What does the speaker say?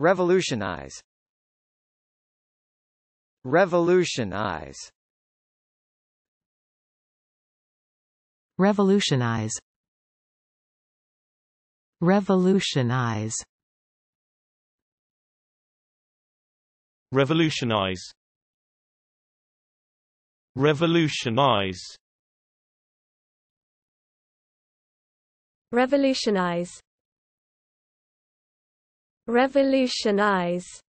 Revolutionize Revolutionize Revolutionize Revolutionize Revolutionize Revolutionize Revolutionize revolutionize